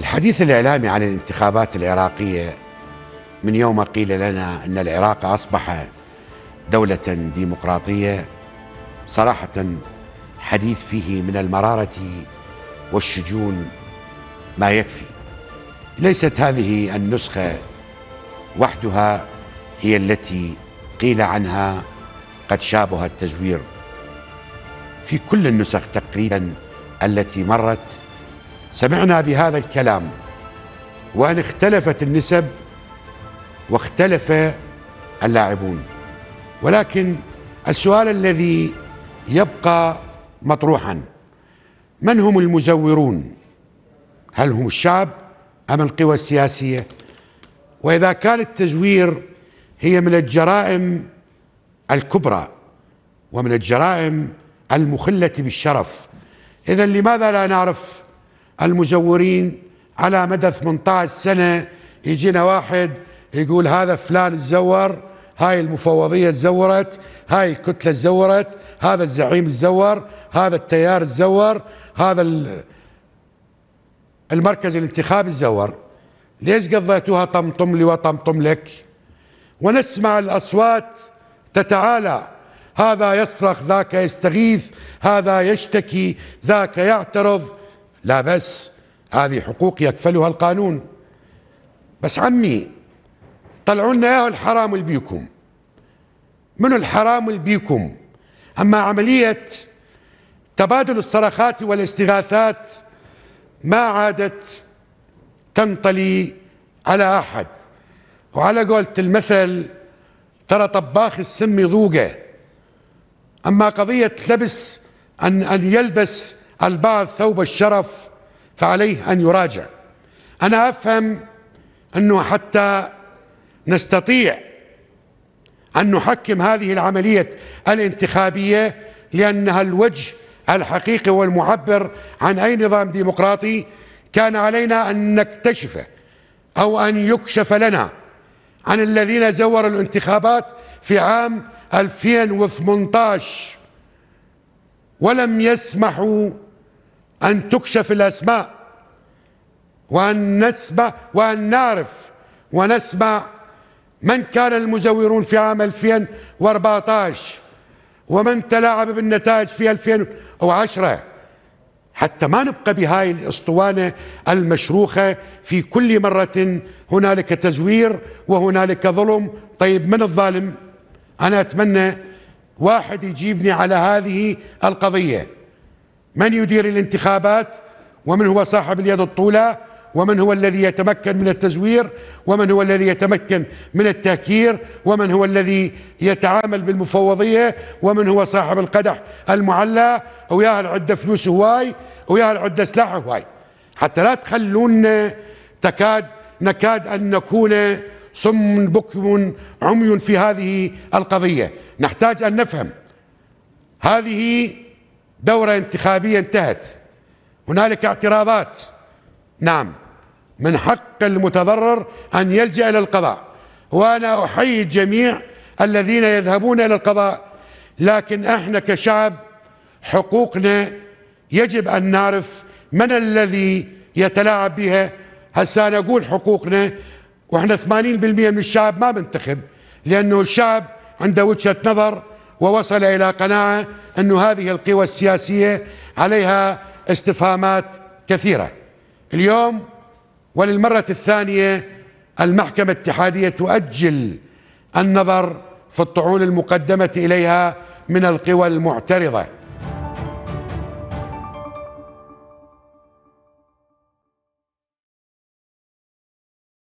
الحديث الإعلامي عن الانتخابات العراقية من يوم قيل لنا أن العراق أصبح دولة ديمقراطية صراحة حديث فيه من المرارة والشجون ما يكفي ليست هذه النسخة وحدها هي التي قيل عنها قد شابها التزوير في كل النسخ تقريبا التي مرت سمعنا بهذا الكلام وأن اختلفت النسب واختلف اللاعبون ولكن السؤال الذي يبقى مطروحا من هم المزورون هل هم الشعب أم القوى السياسية وإذا كان التزوير هي من الجرائم الكبرى ومن الجرائم المخلة بالشرف إذا لماذا لا نعرف المزورين على مدى 18 سنة يجينا واحد يقول هذا فلان الزور هاي المفوضية الزورت هاي الكتلة الزورت هذا الزعيم الزور هذا التيار الزور هذا المركز الانتخابي الزور ليش قضيتوها طمطم لي وطمطم لك ونسمع الأصوات تتعالى هذا يصرخ ذاك يستغيث هذا يشتكي ذاك يعترض لا بس هذه حقوق يكفلها القانون بس عمي طلعوا لنا ياهو الحرام اللي بيكم منو الحرام اللي بيكم اما عمليه تبادل الصرخات والاستغاثات ما عادت تنطلي على احد وعلى قولة المثل ترى طباخ السم ذوقه اما قضيه لبس ان ان يلبس البعض ثوب الشرف فعليه أن يراجع أنا أفهم أنه حتى نستطيع أن نحكم هذه العملية الانتخابية لأنها الوجه الحقيقي والمعبر عن أي نظام ديمقراطي كان علينا أن نكتشفه أو أن يكشف لنا عن الذين زوروا الانتخابات في عام 2018 ولم يسمحوا أن تكشف الأسماء وأن نسمع وأن نعرف ونسمع من كان المزورون في عام 2014 ومن تلاعب بالنتائج في 2010 حتى ما نبقى بهاي الاسطوانه المشروخه في كل مره هنالك تزوير وهنالك ظلم، طيب من الظالم؟ انا اتمنى واحد يجيبني على هذه القضيه. من يدير الانتخابات ومن هو صاحب اليد الطولة ومن هو الذي يتمكن من التزوير ومن هو الذي يتمكن من التهكير ومن هو الذي يتعامل بالمفوضية ومن هو صاحب القدح المعلى وياها العدة فلوس هواي وياها العدة سلاح هواي حتى لا تخلونا تكاد نكاد أن نكون صم بكم عمي في هذه القضية نحتاج أن نفهم هذه دورة انتخابية انتهت هنالك اعتراضات نعم من حق المتضرر أن يلجأ إلى القضاء وأنا أحيي الجميع الذين يذهبون إلى القضاء لكن احنا كشعب حقوقنا يجب أن نعرف من الذي يتلاعب بها هسا أنا أقول حقوقنا واحنا 80% من الشعب ما منتخب لأنه الشعب عنده وجهة نظر ووصل إلى قناعة أن هذه القوى السياسية عليها استفهامات كثيرة اليوم وللمرة الثانية المحكمة الاتحادية تؤجل النظر في الطعون المقدمة إليها من القوى المعترضة